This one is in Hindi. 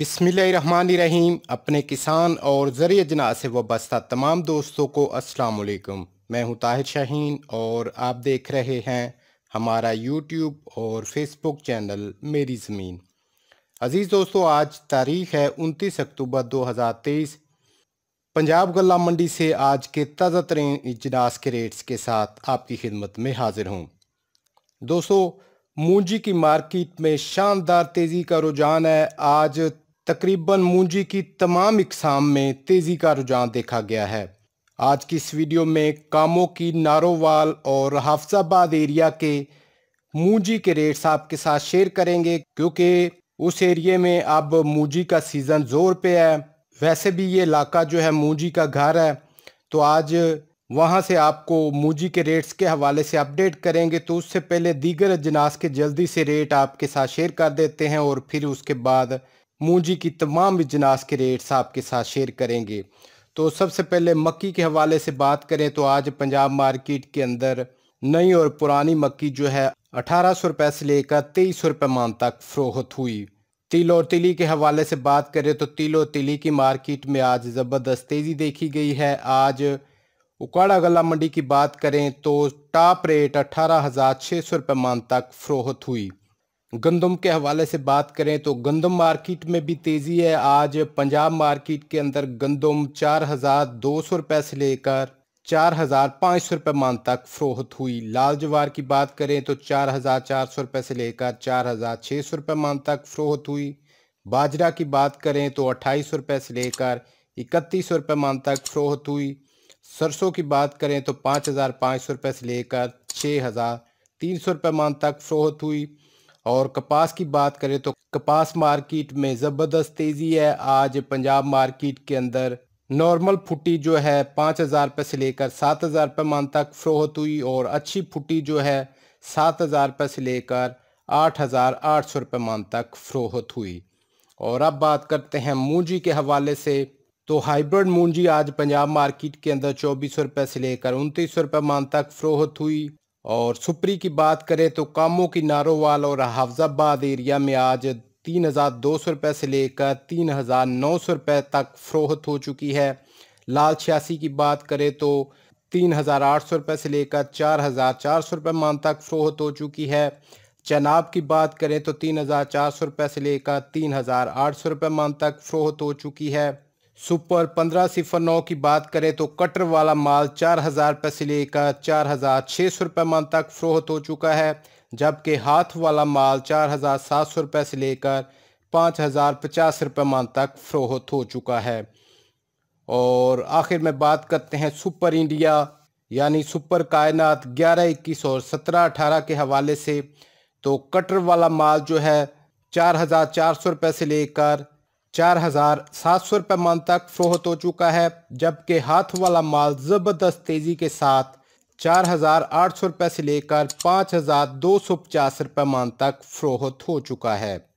बिसमीम अपने किसान और ज़रिए जना से वाबस्ता तमाम दोस्तों को अस्सलाम वालेकुम मैं हूं ताहिर शाहीन और आप देख रहे हैं हमारा यूट्यूब और फेसबुक चैनल मेरी ज़मीन अज़ीज़ दोस्तों आज तारीख़ है उनतीस अक्टूबर 2023 पंजाब गला मंडी से आज के ताज़ा तरीन इजलास के रेट्स के साथ आपकी खिदमत में हाजिर हूँ दोस्तों मूंजी की मार्केट में शानदार तेज़ी का रुझान है आज तकरीबन मूंजी की तमाम इकसाम में तेज़ी का रुझान देखा गया है आज की इस वीडियो में कामों की नारोवाल और हाफजाबाद एरिया के मूंजी के रेट्स आपके साथ शेयर करेंगे क्योंकि उस एरिए में अब मूंजी का सीज़न ज़ोर पे है वैसे भी ये इलाका जो है मूंजी का घर है तो आज वहाँ से आपको मूजी के रेट्स के हवाले से अपडेट करेंगे तो उससे पहले दीगर अजनास के जल्दी से रेट आपके साथ शेयर कर देते हैं और फिर उसके बाद मूंजी की तमाम इजनास के रेट्स आपके साथ शेयर करेंगे तो सबसे पहले मक्की के हवाले से बात करें तो आज पंजाब मार्केट के अंदर नई और पुरानी मक्की जो है अठारह सौ रुपये से लेकर तेईस सौ रुपये मान तक फरोहत हुई तिल और तिली के हवाले से बात करें तो तिल और तिली की मार्केट में आज ज़बरदस्त तेज़ी देखी गई है आज उकाड़ा गला मंडी की बात करें तो टॉप रेट अठारह हज़ार छः सौ रुपये मान तक फरोहत हुई गंदम के हवाले से बात करें तो गंदम मार्केट में भी तेज़ी है आज पंजाब मार्केट के अंदर गंदम चार हज़ार दो सौ रुपए से लेकर चार हज़ार पाँच सौ रुपये मान तक फ़रोहत हुई लाल जवार की बात करें तो चार हज़ार चार सौ रुपए से लेकर चार हज़ार छः सौ रुपये मान तक फ़रोहत हुई बाजरा की बात करें तो अट्ठाईस सौ रुपए से लेकर इकतीस सौ रुपये मान तक फ़रोहत हुई सरसों की बात करें तो पाँच हज़ार पाँच सौ रुपए से लेकर छः हज़ार तीन सौ रुपये मान तक फ़रोहत हुई और कपास की बात करें तो कपास मार्केट में ज़बरदस्त तेज़ी है आज पंजाब मार्केट के अंदर नॉर्मल फुटी जो है पाँच हज़ार रुपये से लेकर सात हज़ार रुपये मान तक फ़रोहत हुई और अच्छी फुटी जो है सात हज़ार रुपये से लेकर आठ हज़ार आठ सौ रुपये मान तक फ़रोहत हुई और अब बात करते हैं मूंजी के हवाले से तो हाइब्रिड मूंजी आज पंजाब मार्केट के अंदर चौबीस सौ रुपये से लेकर उनतीस सौ रुपये मान तक फ़रोहत हुई और सुपरी की बात करें तो कामों की नारोवाल और हाफजाबाद एरिया में आज तीन हज़ार दो सौ रुपये से लेकर तीन हज़ार नौ सौ रुपये तक फ़रोहत हो चुकी है लाल छियासी की बात करें तो तीन हज़ार आठ सौ रुपये से लेकर चार हज़ार चार सौ रुपये मान तक फ़रोहत हो चुकी है चनाब की बात करें तो तीन हज़ार चार सौ रुपये से लेकर तीन हज़ार आठ सौ रुपये मान तक फ़रोहत हो चुकी है सुपर पंद्रह सिफर नौ की बात करें तो कटर वाला माल चार हज़ार रुपये से लेकर चार हज़ार छः सौ रुपये मन तक फ़रोहत हो चुका है जबकि हाथ वाला माल चार हज़ार सात सौ रुपये से लेकर पाँच हज़ार पचास रुपये मन तक फ़रोहत हो चुका है और आखिर में बात करते हैं सुपर इंडिया यानी सुपर कायनात ग्यारह इक्कीस और सत्रह अठारह के हवाले से तो कटर वाला माल जो है चार हज़ार चार सौ रुपये से लेकर चार हजार सात सौ रुपये मान तक फरोहत हो तो चुका है जबकि हाथ वाला माल ज़बरदस्त तेज़ी के साथ चार हजार आठ सौ रुपये से लेकर पाँच हजार दो सौ पचास रुपये मान तक फरोहत हो तो चुका है